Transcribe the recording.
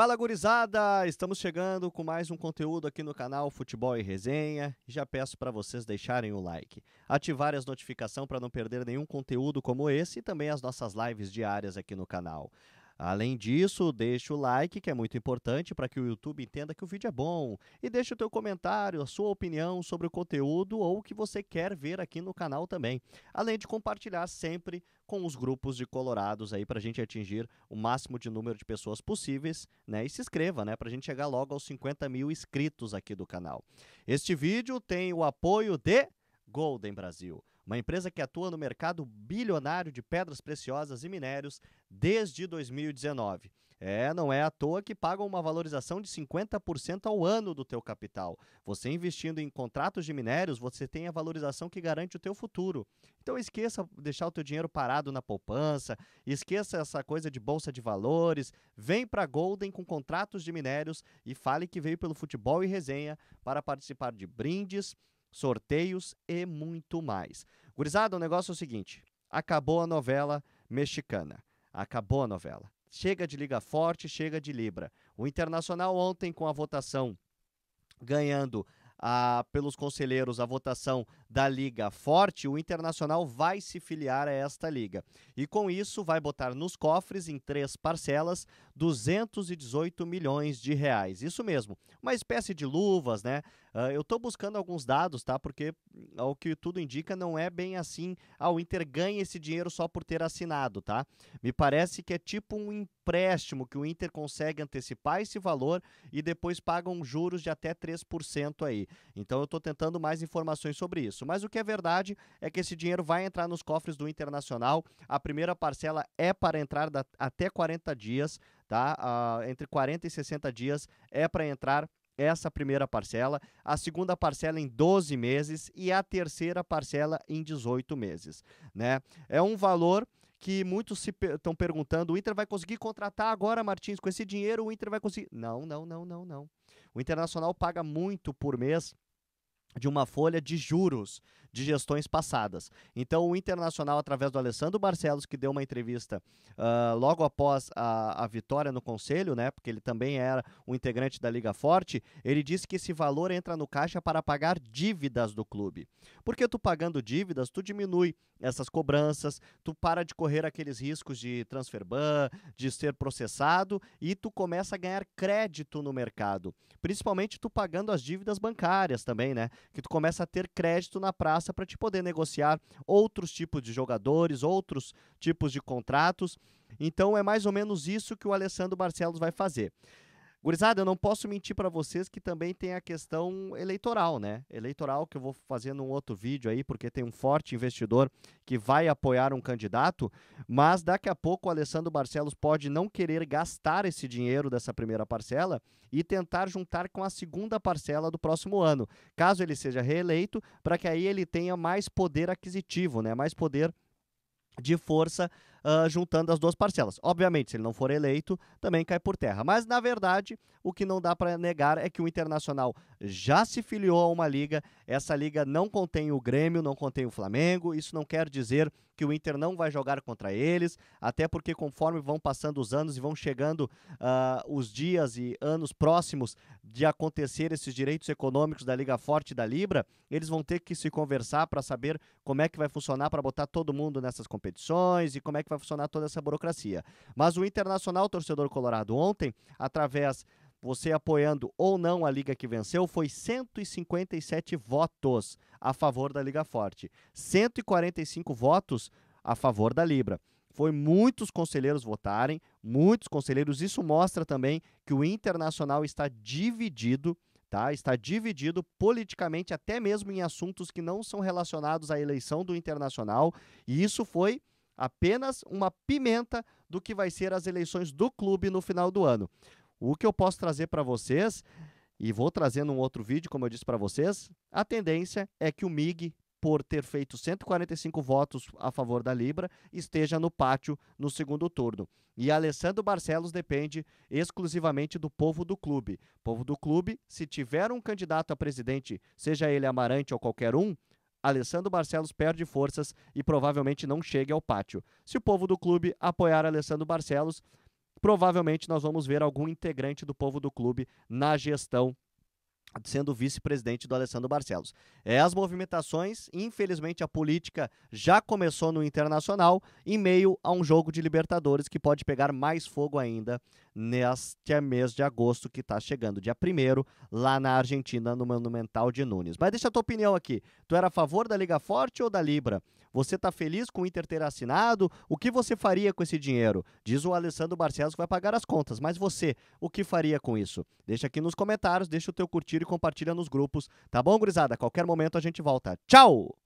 Fala gurizada, estamos chegando com mais um conteúdo aqui no canal Futebol e Resenha. Já peço para vocês deixarem o like, ativarem as notificações para não perder nenhum conteúdo como esse e também as nossas lives diárias aqui no canal. Além disso, deixa o like, que é muito importante para que o YouTube entenda que o vídeo é bom, e deixa o teu comentário, a sua opinião sobre o conteúdo ou o que você quer ver aqui no canal também. Além de compartilhar sempre com os grupos de colorados aí para a gente atingir o máximo de número de pessoas possíveis, né? E se inscreva, né? Para a gente chegar logo aos 50 mil inscritos aqui do canal. Este vídeo tem o apoio de Golden Brasil uma empresa que atua no mercado bilionário de pedras preciosas e minérios desde 2019. É, não é à toa que pagam uma valorização de 50% ao ano do teu capital. Você investindo em contratos de minérios, você tem a valorização que garante o teu futuro. Então esqueça deixar o teu dinheiro parado na poupança, esqueça essa coisa de bolsa de valores, vem para Golden com contratos de minérios e fale que veio pelo futebol e resenha para participar de brindes sorteios e muito mais. Gurizada, o negócio é o seguinte: acabou a novela mexicana. Acabou a novela. Chega de Liga Forte, chega de Libra. O Internacional ontem, com a votação ganhando a, pelos conselheiros a votação da Liga Forte, o Internacional vai se filiar a esta liga. E com isso vai botar nos cofres, em três parcelas, 218 milhões de reais. Isso mesmo, uma espécie de luvas, né? Uh, eu estou buscando alguns dados, tá? Porque hum, ao que tudo indica, não é bem assim. Ah, o Inter ganha esse dinheiro só por ter assinado, tá? Me parece que é tipo um empréstimo que o Inter consegue antecipar esse valor e depois pagam juros de até 3% aí. Então eu estou tentando mais informações sobre isso. Mas o que é verdade é que esse dinheiro vai entrar nos cofres do Internacional. A primeira parcela é para entrar da, até 40 dias, tá? Uh, entre 40 e 60 dias é para entrar essa primeira parcela, a segunda parcela em 12 meses e a terceira parcela em 18 meses. Né? É um valor que muitos estão per perguntando: o Inter vai conseguir contratar agora, Martins? Com esse dinheiro, o Inter vai conseguir. Não, não, não, não, não. O Internacional paga muito por mês de uma folha de juros de gestões passadas. Então, o Internacional, através do Alessandro Barcelos, que deu uma entrevista uh, logo após a, a, vitória no Conselho, né, porque ele também era um integrante da Liga Forte, ele disse que esse valor entra no caixa para pagar dívidas do clube. Porque tu pagando dívidas, tu diminui essas cobranças, tu para de correr aqueles riscos de transfer ban, de ser processado e tu começa a ganhar crédito no mercado. Principalmente tu pagando as dívidas bancárias também, né? que tu começa a ter crédito na praça para te poder negociar outros tipos de jogadores, outros tipos de contratos. Então é mais ou menos isso que o Alessandro Barcelos vai fazer. Gurizada, eu não posso mentir para vocês que também tem a questão eleitoral, né? Eleitoral que eu vou fazer num outro vídeo aí, porque tem um forte investidor que vai apoiar um candidato, mas daqui a pouco o Alessandro Barcelos pode não querer gastar esse dinheiro dessa primeira parcela e tentar juntar com a segunda parcela do próximo ano, caso ele seja reeleito, para que aí ele tenha mais poder aquisitivo, né? Mais poder de força uh, juntando as duas parcelas. Obviamente, se ele não for eleito, também cai por terra. Mas, na verdade, o que não dá para negar é que o Internacional já se filiou a uma liga. Essa liga não contém o Grêmio, não contém o Flamengo. Isso não quer dizer que o Inter não vai jogar contra eles, até porque conforme vão passando os anos e vão chegando uh, os dias e anos próximos de acontecer esses direitos econômicos da Liga Forte e da Libra, eles vão ter que se conversar para saber como é que vai funcionar para botar todo mundo nessas competições e como é que vai para funcionar toda essa burocracia. Mas o Internacional, torcedor colorado, ontem, através você apoiando ou não a liga que venceu, foi 157 votos a favor da Liga Forte, 145 votos a favor da Libra. Foi muitos conselheiros votarem, muitos conselheiros. Isso mostra também que o Internacional está dividido tá? Está dividido politicamente até mesmo em assuntos que não são relacionados à eleição do Internacional, e isso foi apenas uma pimenta do que vai ser as eleições do clube no final do ano. O que eu posso trazer para vocês, e vou trazer num outro vídeo, como eu disse para vocês, a tendência é que o MIG, por ter feito 145 votos a favor da Libra, esteja no pátio no segundo turno. E Alessandro Barcelos depende exclusivamente do povo do clube. Povo do clube, se tiver um candidato a presidente, seja ele Amarante ou qualquer um, Alessandro Barcelos perde forças e provavelmente não chega ao pátio. Se o povo do clube apoiar Alessandro Barcelos, provavelmente nós vamos ver algum integrante do povo do clube na gestão sendo vice-presidente do Alessandro Barcelos. É, as movimentações, infelizmente a política já começou no Internacional, em meio a um jogo de Libertadores que pode pegar mais fogo ainda neste mês de agosto que está chegando, dia 1 lá na Argentina, no Monumental de Nunes. Mas deixa a tua opinião aqui, tu era a favor da Liga Forte ou da Libra? Você está feliz com o Inter ter assinado? O que você faria com esse dinheiro? Diz o Alessandro Barcelos que vai pagar as contas, mas você, o que faria com isso? Deixa aqui nos comentários, deixa o teu curtir curtir e compartilha nos grupos, tá bom, gurizada? A qualquer momento a gente volta. Tchau!